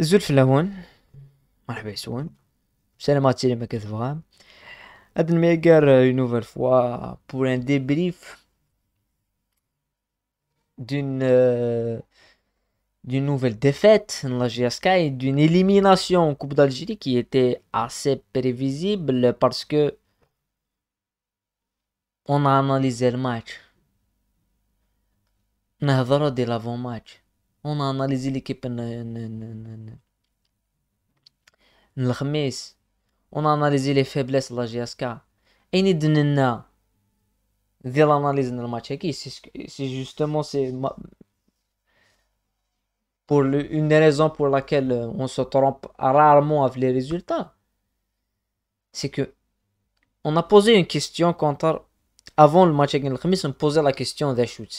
زلفلاون مرحبا يسون سلامات سينما كتبغى هاد الميغار une nouvelle فوا بور ان ديبريف d'une d'une nouvelle défaite en la GSK et d'une élimination en Coupe d'Algérie qui était assez prévisible parce que on a analysé le match. On a de l'avant-match on a analysé l'équipe الخميس on a analysé les faiblesses de la GSK et nous de l'analyse du match c'est justement c'est pour une des raisons pour laquelle on se trompe rarement avec les résultats c'est que on a posé une question contre avant le match avec le on posait la question des shoots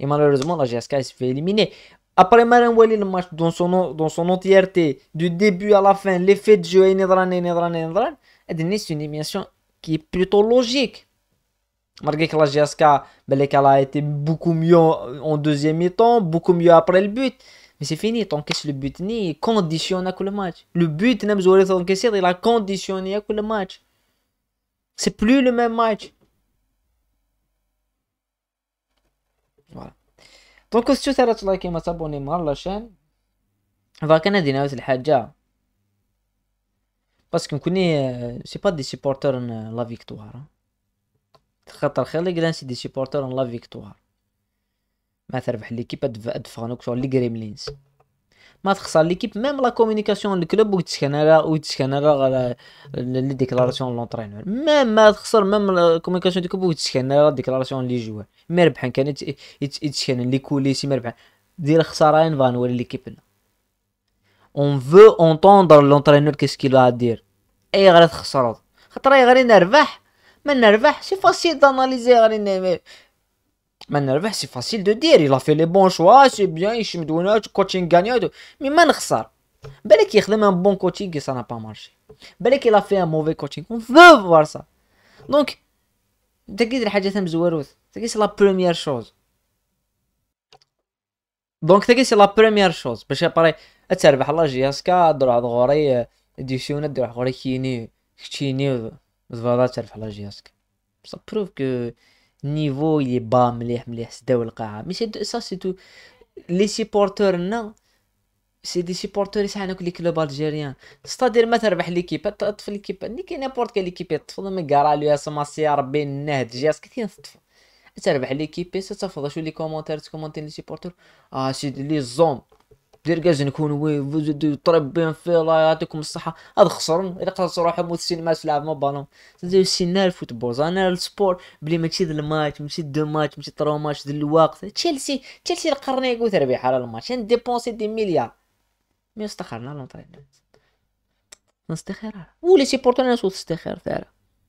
Et malheureusement, la GSK se fait éliminer. Après Marin Wally, le match dans son, dans son entièreté, du début à la fin, l'effet de jeu, et et et c'est une émission qui est plutôt logique. Malgré que la GSK, elle a été beaucoup mieux en deuxième mi-temps, beaucoup mieux après le but. Mais c'est fini, t'encaisses le but, ni conditionne à le match. Le but, il a conditionné à le match. C'est plus le même match. دونك شو سيرا تلايكي ما تابوني مع لاشين فاك انا دي ناوز الحاجه باسكو كوني سي با دي سيبورتور ان آه، لا فيكتوار خاطر خير لي سي دي سيبورتور ان لا فيكتوار ما تربح ليكيب ادفانوك شغل لي كريملينز ما تخسر ليكيب ميم لا كومونيكاسيون الكلوب وتسكن على وتسكن على لي ديكلاراسيون لونترينور ميم ما تخسر ميم لا كومونيكاسيون ديكوب وتسكن على ديكلاراسيون لي جوار ما كان يتسخن لي كوليسي ما دير دير خسارين فان ولا ليكيب اون فو اونتوندر لونترينور كيسكي لا دير اي غير تخسر خاطر اي غير نربح ما نربح سي فاسيل داناليزي غير ما نربح سي فاسيل دو دير يلا في لي بون شوا سي بيان يشمدونا كوتشين غانيو مي ما نخسر بالك يخدم ان بون كوتشينغ سا با مارشي بالك يلا في ان موفي كوتشينغ اون فو فوار سا دونك تقدر حاجه تم زواروث تقدر سي لا بروميير شوز دونك تقدر سي لا بروميير شوز باش باري تربح لا جي كادر دروع غوري ديسيونا دروع غوري كيني كتشيني زفادا تربح لا جي اس سا بروف كو النيفو يلي با مليح مليح سداو القاعه مي سا سي تو لي سيبورتورنا سي دي سيبورتور يسحنوك لي كلوب الجيريان ستادير ما تربح ليكيب تطفي ليكيب ني كاين نيبورت كال ليكيب تفضل من كارالو ما سي يا ربي النهد جاس كثير تطفى تربح ليكيب ستفضل شو لي كومونتير تكومونتي لي سيبورتور اه سيدي لي زوم دير كاز نكون وي يطرب بين في الله يعطيكم الصحه هذا خسرن الا خسروا روحهم موت السينما تلعب ما بالهم السينما الفوتبول انا السبور بلي ماشي ذا الماتش ماشي دو ماتش ماشي ترو ماتش ذا الوقت تشيلسي تشيلسي القرن يقول تربيح على الماتش نديبونسي يعني دي مليار مي استخرنا لونطرينا نستخير ولا سي بورتو انا صوت نخسر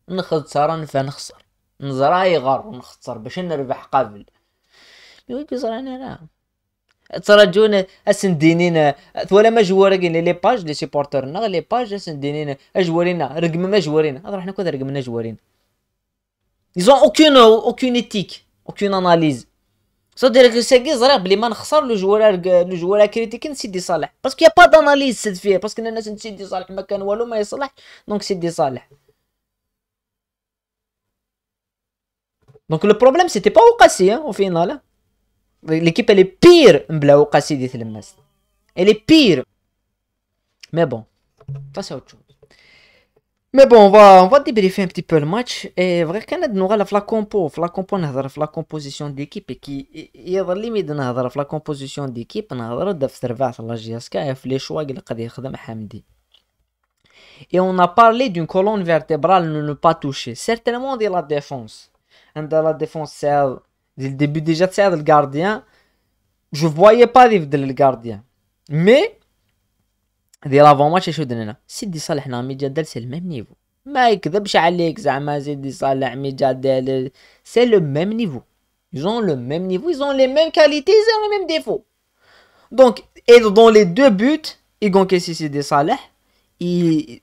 نخد نفع نخسر نزرع يغار ونخسر باش نربح قبل يقول زرعنا لا اسن اسندينينا ثولا ما جوارقين لي باج لي سيبورترنا لي باج اسندينينا اجوارينا رقم ما جوارينا هذا حنا كذا رقمنا جوارينا اوكين اوكين ايتيك اوكين اناليز سو دير لو سيغي زرا بلي ما نخسر لو جوار لو جوار كريتيك سيدي صالح باسكو يا با داناليز سد فيه باسكو الناس سيدي صالح ما كان والو ما يصلح دونك سيدي صالح دونك لو بروبليم سيتي با وقاسي او فينال L'équipe, elle est pire Elle est pire Mais bon, ça c'est autre chose. Mais bon, on va, on va débriefer un petit peu le match. Et vrai qu'on a de la la compo. La compo, on a la composition d'équipe. Et qui, il y a limite, on a la composition d'équipe. On a de l'observation la GSK et les choix qu'il a fait Hamdi. Et on a parlé d'une colonne vertébrale ne pas toucher. Certainement de la défense. Et de la défense, c'est le début déjà de Saad le gardien, je voyais pas de le gardien. Mais, dès moi, a درنا Sidi Salah مي جا دال c'est niveau, même niveau يكذبش عليك زعما ils ont le même niveau ils ont les mêmes qualités ils ont les mêmes défauts donc et dans les deux buts ils Sidi Salah il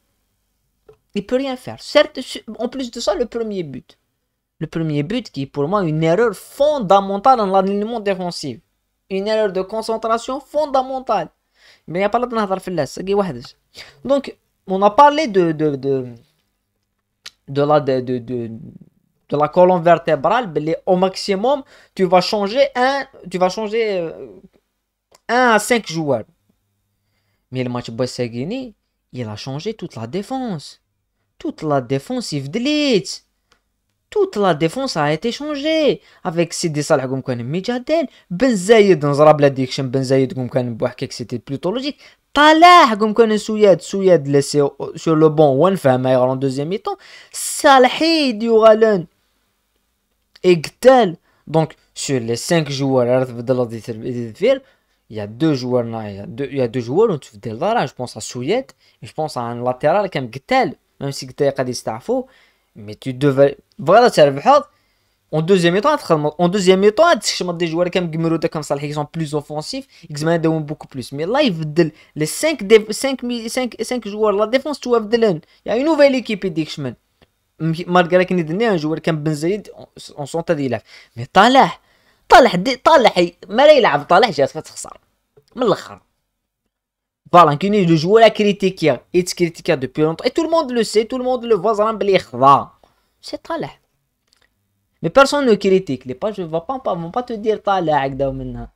il peut rien faire certes en plus de ça le premier but le premier but qui est pour moi une erreur fondamentale dans l'alignement défensif. Une erreur de concentration fondamentale. Mais il n'y a pas de Donc, on a parlé de, de, de, de la, de, de, de, la colonne vertébrale. au maximum, tu vas changer un, tu vas changer 1 euh, à 5 joueurs. Mais le match Bosseguini, il a changé toute la défense. Toute la défensive de l'élite toute la défense a été changée avec Sidi Salah comme quand Mijadel Ben Zayed dans la direction Ben Zayed comme quand Bouhke c'était plutôt logique Talah comme quand Souyed Souyed laissé sur le banc ou enfin meilleur en deuxième mi-temps Salhi Et Gtel donc sur les 5 joueurs de la il y a deux joueurs il y a deux, joueurs où tu fais je pense à Souyed et je pense à un latéral comme Gtel même si Gtel a dit c'était faux mais tu devais voilà c'est le haut en deuxième temps en deuxième temps dix chemin des joueurs comme Gmurot comme ça qui sont plus offensifs ils gagnent beaucoup plus mais là les 5 cinq cinq joueurs la défense tu vas de il y a une nouvelle équipe dix chemin Margarac il y a donné un joueur comme Benzalid en centre deilaf mais Talha Talha Talha il malheur à Talha il a fait sa hein. voilà un de ces joueurs la critique est critique depuis longtemps et tout le monde le sait tout le monde le voit s'emballer va c'est طالع مي personne ne لي با جو فو با با با تو دير طالع هكذا ومنها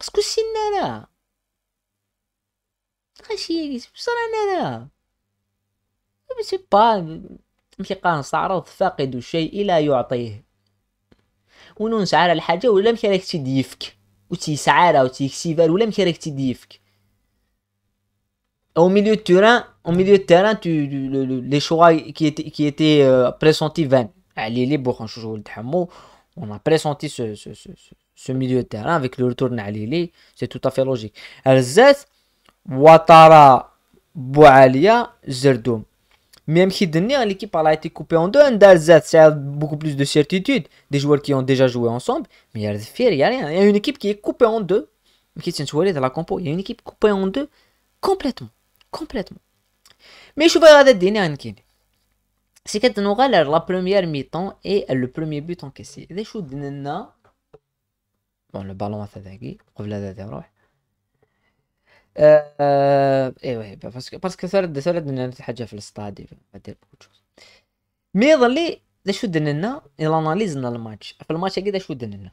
باسكو سينا لا خاشي بصرا لا سي با ماشي قان عرض فاقد الشيء لا يعطيه ونونس على الحاجه ولا مشي راك تديفك وتيسعى وتيكسيفال ولا مشي راك تديفك au milieu de terrain, au milieu de terrain, tu, les choix qui étaient, qui étaient euh, pressentis ah, on a pressenti ce, milieu de terrain avec le retour d'Alili. c'est tout à fait logique. Alzet, Ouattara, Boualia, Zerdoum. Même si hein, l'équipe a été coupée en deux, hein, Alzet, c'est beaucoup plus de certitude. Des joueurs qui ont déjà joué ensemble, mais il n'y a rien. Il y a une équipe qui est coupée en deux. qui tient la compo, il y a une équipe coupée en deux complètement. كومبليتوم مي شوف هذا الديني كيني سي كانت نوغال لا بروميير مي طون اي لو بروميير بوت كيسي اذا شو دنا بون لو بالون هذاكي قبل هذا روح يروح ايوا باسكو باسكو ثرد ثرد من حاجه في الستادي دير بوكو تشوز مي ظلي دا شو دنا لنا الاناليز الماتش في الماتش هكذا شو دنا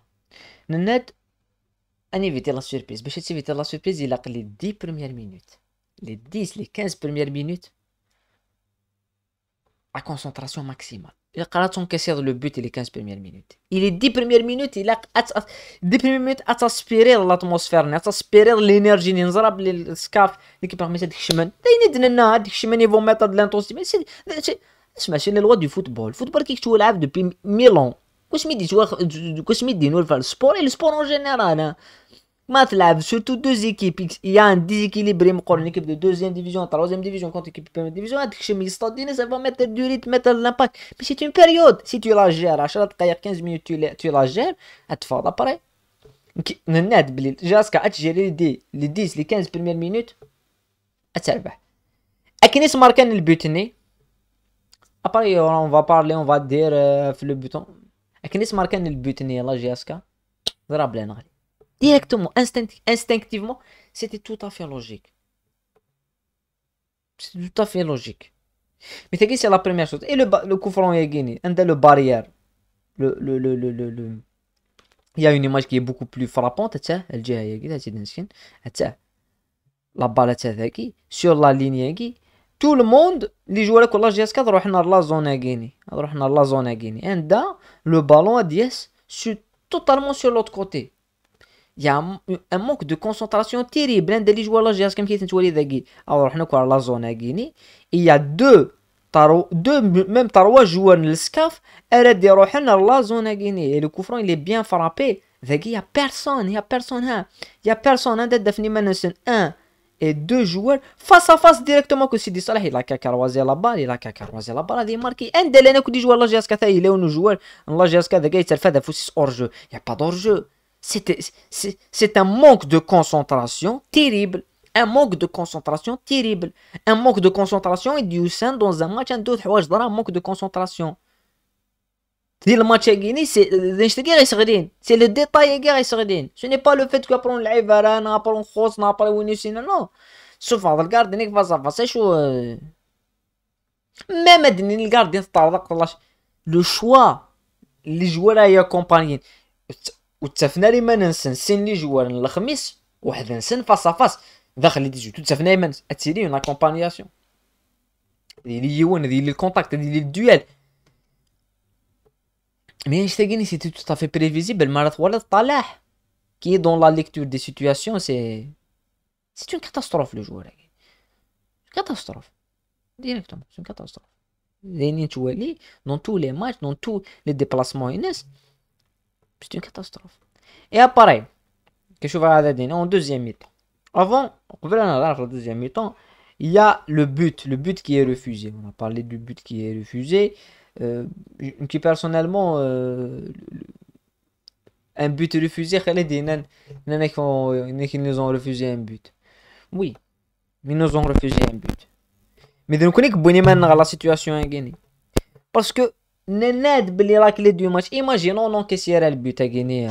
لنا اني انيفيتي لا سوربريز باش تسيفيتي لا سوربريز الا قلي دي بروميير مينوت les 10, les 15 premières minutes, à concentration maximale. Il a son caissier le but les 15 premières minutes. Il est 10 premières minutes, il a 10 premières à l'atmosphère, à l'énergie, n'inzrab le scarf, qui permet cette chemin. D'ailleurs, d'nana, cette chemin, ils vont mettre de l'intensité. Mais c'est, la loi du football. Le football qui joue depuis 1000 ans. Qu'est-ce que tu dis, le sport et le sport en général. Hein sur surtout deux équipes, il y a un déséquilibre, une équipe de deuxième division, troisième division, contre équipe de première division, mettre du rythme, mettre l'impact. Mais c'est une période, si tu la gères, à chaque 15 minutes, tu la, tu la gères, elle te بلي جاسكا 10 les 15 بريمير مينوت اتربح اكنيس On va parler, on va dire اون euh, le دير بوتون اكنيس ماركان البوتني جاسكا ضرب directement, instinctivement, c'était tout à fait logique. C'est tout à fait logique. Mais t'as c'est la première chose. Et le, le coup franc Yagini, un le barrière. Le, le, le, le, le, Il y a une image qui est beaucoup plus frappante. Elle dit à ah, la balle sur la ligne Yagini. Tout le monde, les joueurs de la GSK, ils la zone Yagini. Ils la zone Yagini. Et le ballon à sur totalement sur l'autre côté il y a un, manque de concentration terrible. Alors, on a la zone Guinée. Il y a deux, même joueurs de SCAF. Elle a la zone Et le coup franc, il est bien frappé. Il n'y a personne. Il n'y a personne. Il n'y a personne. Un et deux joueurs face à face directement que il a qu'à croiser la balle il a la un des joueurs la il est un joueur il y a pas d'hors c'est un manque de concentration terrible. Un manque de concentration terrible. Un manque de concentration et du sein dans un match. Un manque de concentration. le match est gagné, c'est C'est le détail est Ce n'est pas le fait que on l'a évalué, on a non un cross, on a pris un win, non. Sauf le gardien est face à face. Même le gardien, le choix, les joueurs et accompagnés. واتفقنا لما ننسن سن لي جوار الخميس واحد نسن فاس فاس داخل لي ديزوت لي لما اتيري اون اكومبانياسيون هادي لي يون هادي لي الكونتاكت هادي لي الديال مي تاغيني سيتي تو تافي بريفيزيبل مرات ولا طلاح كي دون لا ليكتور دي سيتوياسيون سي سي اون كاتاستروف لو جوار كاتاستروف ديريكتومون سي اون كاتاستروف لاني توالي دون تو لي ماتش دون تو لي ديبلاسمون ينس C'est une catastrophe. Et pareil, que je vais aller en deuxième mi Avant, on la deuxième mi-temps, il y a le but, le but qui est refusé. On a parlé du but qui est refusé. Euh, qui personnellement, euh, un but refusé, qui nous ont refusé un but. Oui, ils nous ont refusé un but. Mais nous connaissons que la situation est gagnée. Parce que ne net bléra que les deux matchs. Imaginons en ancien le but a gagné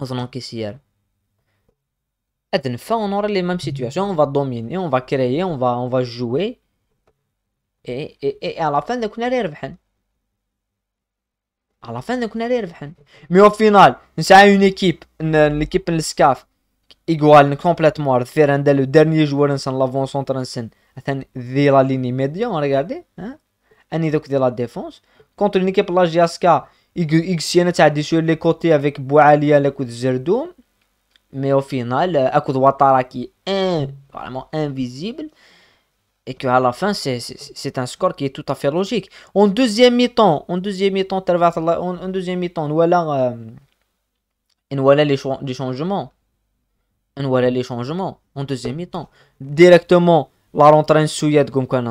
en ancien hier. Et une fin, on aura les mêmes situations, on va dominer, on va créer, on va on va jouer et et et à la fin de va arrive hein. À la fin de qu'on arrive Mais au final, on a une équipe une équipe de l'escaf, égale complètement versant le dernier joueur ensemble l'avant centre en scène atteint vers la ligne médiane regardez hein. اني دوك ديال لا ديفونس كونتر اون ايكيب les اكسيانا تعدي شويه لي كوتي افيك بوعاليه لاكود الزردوم مي او فينال اكود droit كي est vraiment invisible. et que à la fin c'est un score qui est tout à fait logique. En deuxième mi-temps, en deuxième mi-temps, en deuxième mi-temps, voilà, euh, voilà les, changements, voilà les changements en deuxième mi-temps. Directement la rentrée souillette comme qu'on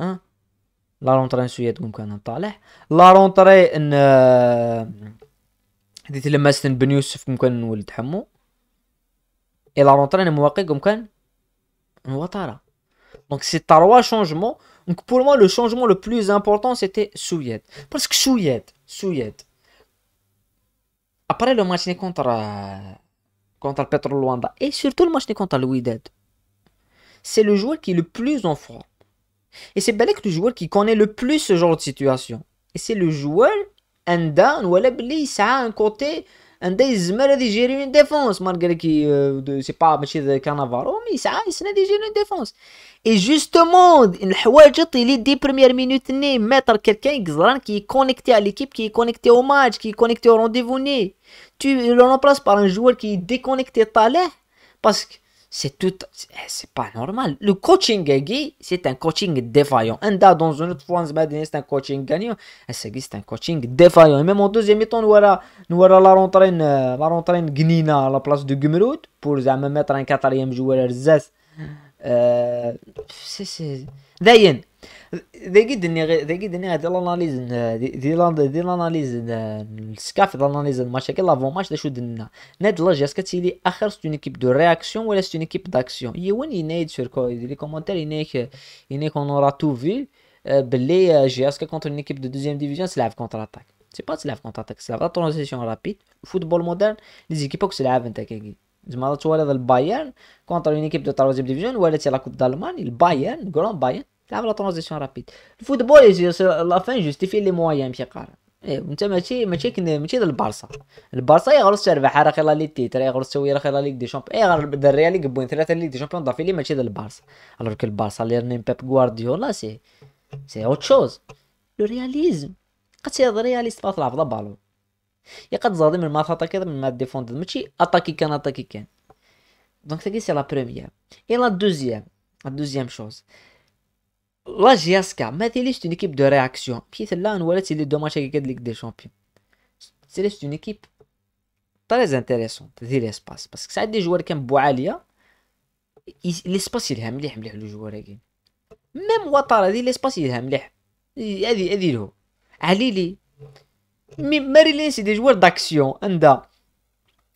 Hein? La rentrée de Souyet, c'est le match n'est pas là. La rentrée euh, dit Masten Benusuf, c'est le match n'est le là. Et la rentrée en Mouaké, c'est le match n'est Donc Pour moi, le changement le plus important, c'était souyette Parce que souyette souyette. Après, le match n'est contre... Euh, contre Petro Luanda. Et surtout le match n'est contre Louis-Ded. C'est le joueur qui est le plus en franc. Et c'est Balek le joueur qui connaît le plus ce genre de situation. Et c'est le joueur, un Noualabli, ça a un côté, un il se une défense, malgré que euh, c'est pas de Cannavaro, oh, mais ça a, il se digérer une défense. Et justement, il est des premières minutes, mettre quelqu'un qui est connecté à l'équipe, qui est connecté au match, qui est connecté au rendez-vous. Tu le remplaces par un joueur qui est déconnecté par là, parce que c'est tout. Eh, c'est pas normal. Le coaching gay, c'est un coaching défaillant. Un da dans une autre fois, c'est un coaching gagnant. Eh, c'est un coaching défaillant. Et même en deuxième temps, nous allons la rentrée, euh, la Gnina à la place de Gumerut pour euh, mettre un quatrième joueur euh, C'est. D'ailleurs. ذي قد اني ذي قد اني ذي الاناليز ذي ذي الاناليز السكاف ذي الاناليز الماتش كي لافون ماتش شو درنا ناد لاج اسكا تيلي اخر ستون ايكيب دو رياكسيون ولا ستون ايكيب داكسيون يون ينايد سور لي كومونتير ينايك ينايك اون اورا تو في بلي جي اسكا كونتر اون ايكيب دو دوزيام ديفيزيون تلعب كونتر اتاك سي با تلعب كونتر اتاك تلعب ترونزيسيون رابيد فوتبول مودرن لي زيكيبوك تلعب انت كي زعما تولد البايرن كونتر اون ايكيب دو تروازيام ديفيزيون ولا تي لا كوب دالمان البايرن كرون بايرن تلعب لا ترانزيسيون رابيد الفوتبول لافان جوستيفي لي موايان ماشي قارن ايه انت ماشي ماشي ماشي ديال البارسا البارسا يغرس تربح راه خيلا لي تيتر يغرس تسوي راه خيلا لي دي شامبيون اي غير بدا الريال يقبون ثلاثه لي دي شامبيون ضافي ماشي ديال البارسا الوغ كو البارسا لي نيم بيب غوارديولا سي سي اوت شوز لو رياليزم قد سي رياليست فات لعب بالون يا قد زادي من ما تاتاكي من ما ديفوند ماشي اتاكي كان اتاكي كان دونك تاكي سي لا بروميير اي لا دوزيام لا دوزيام شوز La Jeska, mais il une équipe de réaction. Puis là, on voit celle de Domatchi qui est le Ligue des Champions. C'est une équipe très intéressante, des espaces parce que ça a des joueurs qui sont bouvalie. L'espace il est les bien le joueur ici. Même voilà, il espaces il est bien. Hadi hadi le Ali li même rien c'est des joueurs d'action, anda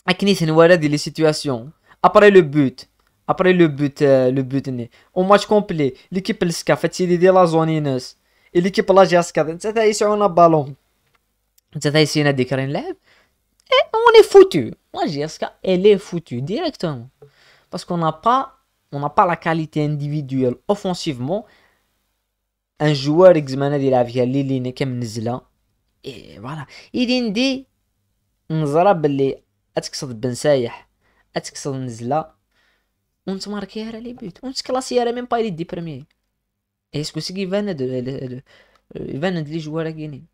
Aknes n'waradi les situations après le but. Après le but, euh, le but, on au match complet, l'équipe le c'est fait de la zone Et l'équipe la GSK, c'est ici on a ballon. C'est on a décrit une Et on est foutu. La GSK, elle est foutue directement. Parce qu'on n'a pas, pas la qualité individuelle offensivement. Un joueur examiné de la vie, Lili comme Nizla. Et voilà. Il dit, Nzara Belli, est-ce que ça bien. Ça Est-ce que ça on se marquait à les buts. On se classait même pas les 10 Et Est-ce que c'est qu'il venait de, de, les jouer à Guinée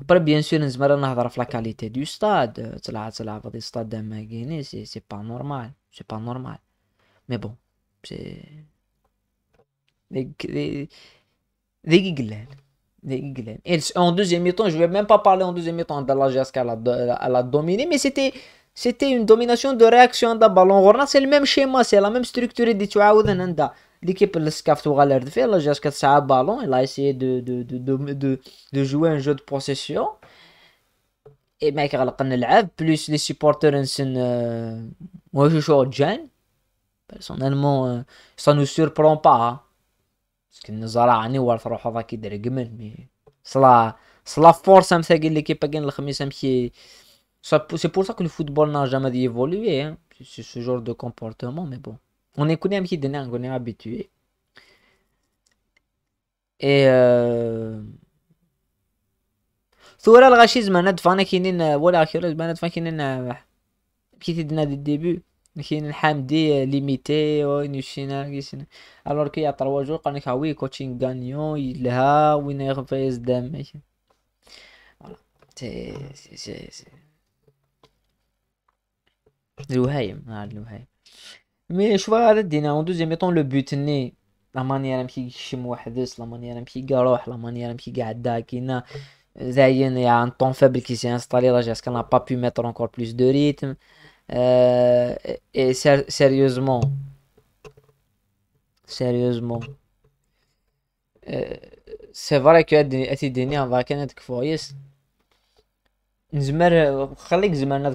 Après, bien sûr, nous avons la qualité du stade. le stade de c'est, pas normal. C'est pas normal. Mais bon, c'est. Les des Et en deuxième temps je ne vais même pas parler en deuxième temps de la gestion à la dominée, mais c'était, c'était une domination de réaction de ballon. C'est le même schéma, c'est la même structure L'équipe de a l'air de faire, ballon, il a essayé de, de, de, de, de, jouer un jeu de possession. Et mec, il a plus les supporters, euh... moi je joue au Djen. Personnellement, euh, ça ne nous surprend pas. Hein. Parce que nous avons hein, un peu de temps, mais cela force à l'équipe a Chouaouden. C'est pour ça que le football n'a jamais évolué. C'est ce genre de comportement, mais bon. On est connu un petit on est habitué. Et. Euh... ثوره الغاشيزم ندفع انا كاينين ولا اخيرا ندفع كاينين كي تدنا دي ديبي كاين الحامدي ليميتي ونيشينا كيشينا il كي jours, quand قال لك كوتشين يلها وين يغفيز دام فوالا سي سي C'est... الوهايم الوهايم مي شوف هذا دينا اون دوزيام ايطون لو بوت ني لا مانيير مشي شم وحدس لا مانيير مشي روح لا مانيير مشي قاعد داكينا زاين يا ان طون فابل كي سي انستالي لا جاسك انا با بو ميتر انكور بلوس دو ريتم اي سيريوزمون سيريوزمون سي فري كو اتي ديني ان فاكانت كفويس نزمر خليك زمان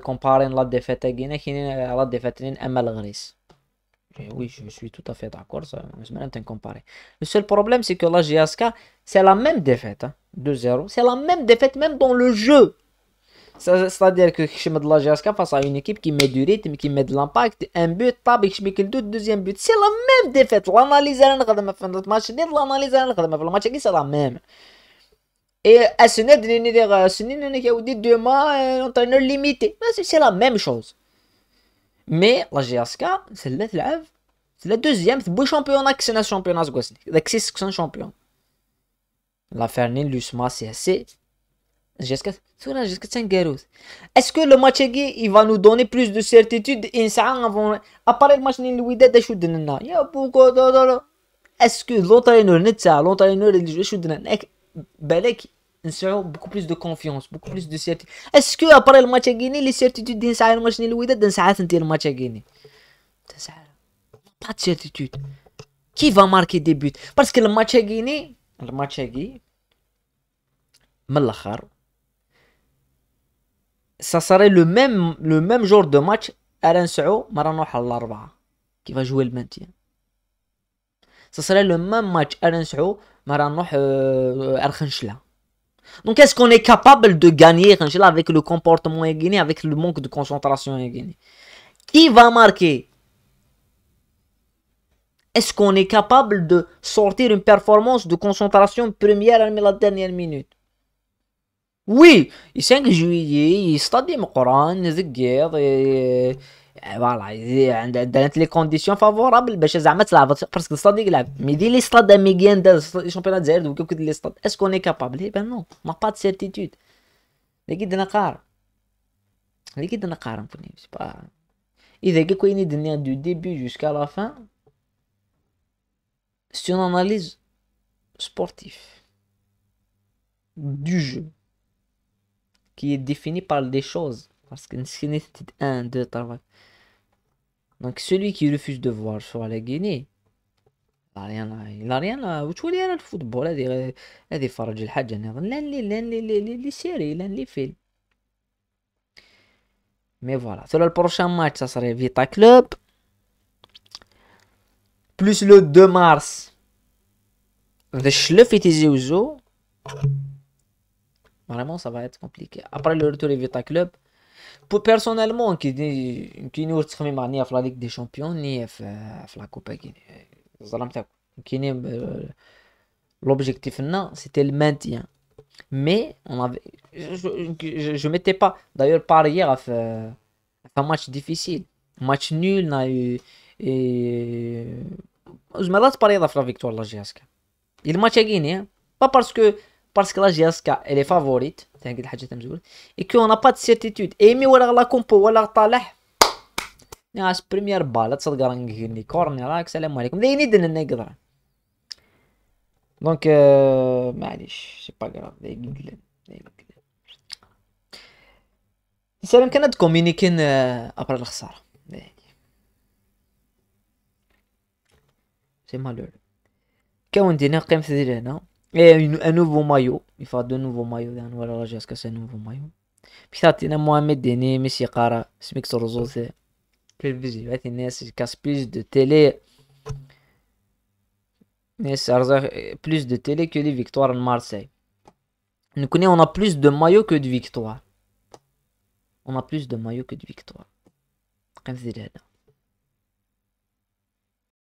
la oui, je suis tout à fait d'accord, Le seul problème, c'est que la GSK, c'est la même défaite, 2-0. C'est la même défaite même dans le jeu. C'est-à-dire que je mets de la GSK face à une équipe qui met du rythme, qui met de l'impact, un but, je mets le deuxième but. C'est la même défaite. L'analyse, est et euh, euh, deux mois, un euh, entraîneur limité. C'est la même chose. Mais la GSK, c'est la deuxième, c'est le championnat qui c'est championnat C'est champion. La fernin l'USMA, CSC. GSK, c'est un garous. Est-ce que le match il va nous donner plus de certitude avant Après le match, il nous de que Est-ce que l'entraîneur, l'entraîneur, il Balek beaucoup plus de confiance beaucoup plus de certitude est-ce que après le match à les certitudes d'un sont الماتش اللي وداد d'un ساعه le match à Guinée pas de certitude qui va marquer des buts parce que le match à le match à من الاخر ça serait le même le même genre de match على نسعو مره نروحو qui va jouer le maintien ça serait le même match Alors نسعو donc est-ce qu'on est capable de gagner avec le comportement égéné, avec le manque de concentration égéné? Qui va marquer Est-ce qu'on est capable de sortir une performance de concentration première à la dernière minute Oui, 5 juillet, stade Coran, euh, voilà, il y a des conditions favorables, mais je vais mettre parce que c'est un déglave. Mais si les stades de Meghien sont des championnats de Zeld ou des stades, est-ce qu'on est capable Eh bien non, je pas de certitude. Les guides de Nakar, les qu'on de Nakar, je ne sais pas. Ils ont dit qu'ils sont du début jusqu'à la fin sur une analyse sportive du jeu qui est définie par des choses. Parce que qui c'était 1, 2, 3. Donc celui qui refuse de voir sur la Guinée, il n'a rien là. Il n'a rien là. vous tu il le football. Il a des farages Il a les séries, il a les films. Mais voilà. Sur le prochain match, ça serait Vita Club. Plus le 2 mars. Le Schleff et Tizi Vraiment, ça va être compliqué. Après le retour de Vita Club. Personnellement, كي يمكنني التخميم مع نيا des la ni des Champions ni في, la la de Guinée. l'objectif c'était le maintien mais on avait je, ne m'étais pas d'ailleurs par hier à faire un match difficile match nul n'a eu et je me lasse par hier la victoire de la GSK et le match est gagné. Hein. pas parce que parce que la GSK elle est favorite حتى هكذا الحاجه تاع مزول اي كي اون با دي سيرتيتود ايمي ولا لا كومبو ولا طالح ناس بريمير بال تصدق راه نغني راك السلام عليكم دايني دنا نقدر دونك آه، معليش سي با غراف دايقلب دايقلب السلام كانت كومينيكين آه، ابر الخساره سي مالور كون دينا ديال ديالنا et un nouveau maillot. Il faut deux nouveaux maillots. Un nouveau maillot. ce que c'est un nouveau maillot Puis ça, t'es Mohamed Dene, Messi Kara, Smix Rozo, c'est. Quel visuel T'es né, plus de télé. Euh, plus de télé que les victoires de Marseille. Nous connaissons, on a plus de maillots que de victoires. On a plus de maillots que de victoires.